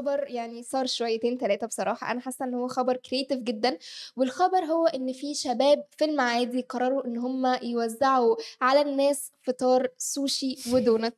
خبر يعني صار شويتين ثلاثه بصراحه انا حاسه ان هو خبر كريتيف جدا والخبر هو ان في شباب في المعادي قرروا ان هم يوزعوا على الناس فطار سوشي ودونت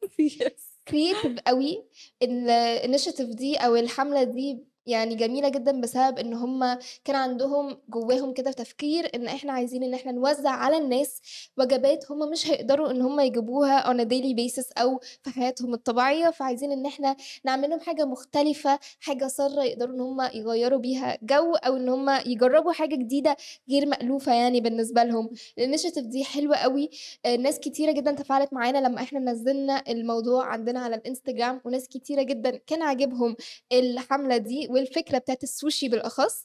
كريتيف قوي الانشيتيف دي او الحمله دي يعني جميله جدا بسبب ان هم كان عندهم جواهم كده تفكير ان احنا عايزين ان احنا نوزع على الناس وجبات هم مش هيقدروا ان هم يجيبوها on a daily basis او في حياتهم الطبيعيه فعايزين ان احنا نعمل لهم حاجه مختلفه حاجه ساره يقدروا ان هم يغيروا بيها جو او ان هم يجربوا حاجه جديده غير مألوفه يعني بالنسبه لهم الانشيتيف دي حلوه قوي آه، ناس كتيره جدا تفاعلت معانا لما احنا نزلنا الموضوع عندنا على الانستجرام وناس كتيره جدا كان عاجبهم الحمله دي والفكره بتاعت السوشي بالاخص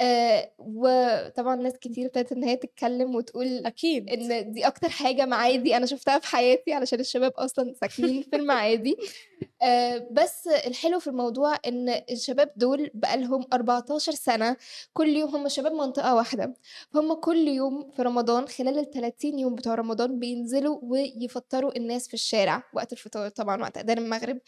آه وطبعا ناس كتير ابتدت ان هي تتكلم وتقول اكيد ان دي اكتر حاجه معادي انا شفتها في حياتي علشان الشباب اصلا ساكنين في المعادي آه، بس الحلو في الموضوع ان الشباب دول بقالهم 14 سنه كل يوم هم شباب منطقه واحده فهم كل يوم في رمضان خلال ال 30 يوم بتوع رمضان بينزلوا ويفطروا الناس في الشارع وقت الفطار طبعا وقت اذان المغرب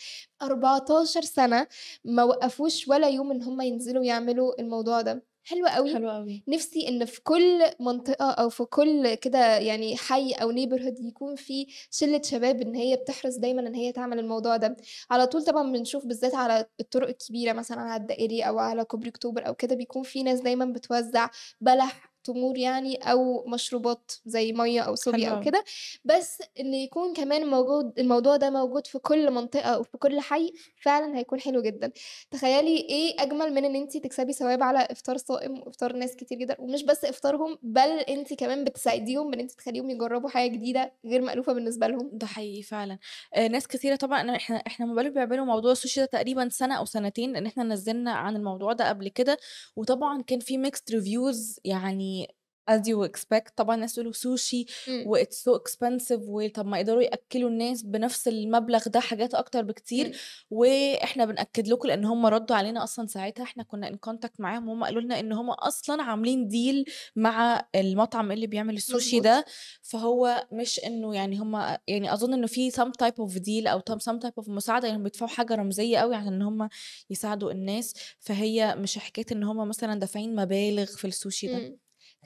14 سنه ما وقفوش ولا يوم ان هم ينزلوا يعملوا الموضوع ده حلوه قوي حلوه قوي نفسي ان في كل منطقه او في كل كده يعني حي او نيبرهود يكون في شله شباب ان هي بتحرص دايما ان هي تعمل الموضوع ده على طول طبعا بنشوف بالذات على الطرق الكبيره مثلا على الدائري او على كوبري اكتوبر او كده بيكون في ناس دايما بتوزع بلح تمور يعني او مشروبات زي ميه او صوبيا او كده بس ان يكون كمان موجود الموضوع ده موجود في كل منطقه وفي كل حي فعلا هيكون حلو جدا تخيلي ايه اجمل من ان انت تكسبي ثواب على افطار صائم وافطار ناس كتير جدا ومش بس افطارهم بل انت كمان بتساعديهم ان انت تخليهم يجربوا حاجه جديده غير مالوفه بالنسبه لهم ده حقيقي فعلا آه ناس كتيره طبعا احنا احنا ما بيعملوا موضوع السوشي ده تقريبا سنه او سنتين لان احنا نزلنا عن الموضوع ده قبل كده وطبعا كان في ميكس ريفيوز يعني as you expect طبعا الناس يقولوا سوشي واتس سو اكسبنسيف وطب ما يقدروا ياكلوا الناس بنفس المبلغ ده حاجات اكتر بكتير إمم. واحنا بناكد لكم لان هم ردوا علينا اصلا ساعتها احنا كنا ان كونتاكت معاهم وهم قالوا لنا ان هم اصلا عاملين ديل مع المطعم اللي بيعمل السوشي ده فهو مش انه يعني هم يعني اظن انه في some type of deal او some type of مساعده يعني هم بيدفعوا حاجه رمزيه قوي عشان ان هم يساعدوا الناس فهي مش حكايه ان هم مثلا دافعين مبالغ في السوشي ده إمم.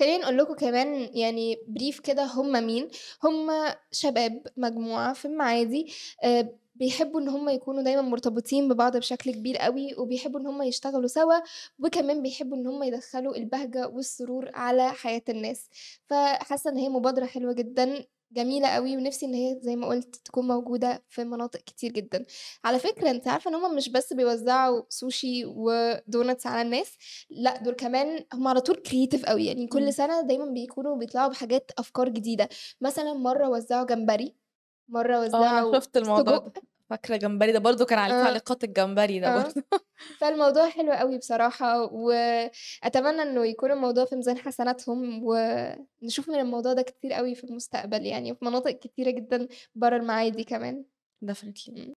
خلينا نقول لكم كمان يعني بريف كده هم مين هم شباب مجموعه في المعادي آه، بيحبوا ان هم يكونوا دايما مرتبطين ببعض بشكل كبير قوي وبيحبوا ان هم يشتغلوا سوا وكمان بيحبوا ان هم يدخلوا البهجه والسرور على حياه الناس فحاسه ان هي مبادره حلوه جدا جميله قوي ونفسي ان هي زي ما قلت تكون موجوده في مناطق كتير جدا على فكره انت عارفه ان هم مش بس بيوزعوا سوشي ودوناتس على الناس لا دول كمان هم على طول كرييتيف قوي يعني كل إمم. سنه دايما بيكونوا بيطلعوا بحاجات افكار جديده مثلا مره وزعوا جمبري مره آه، وزعوا شفت الموضوع فاكره جمبري ده برضو كان على آه. تعليقات الجمبري ده آه. برضو فالموضوع حلو قوي بصراحه واتمنى انه يكون الموضوع في ميزان حسناتهم ونشوف من الموضوع ده كتير قوي في المستقبل يعني في مناطق كتيره جدا بره المعادي كمان ديفنتلي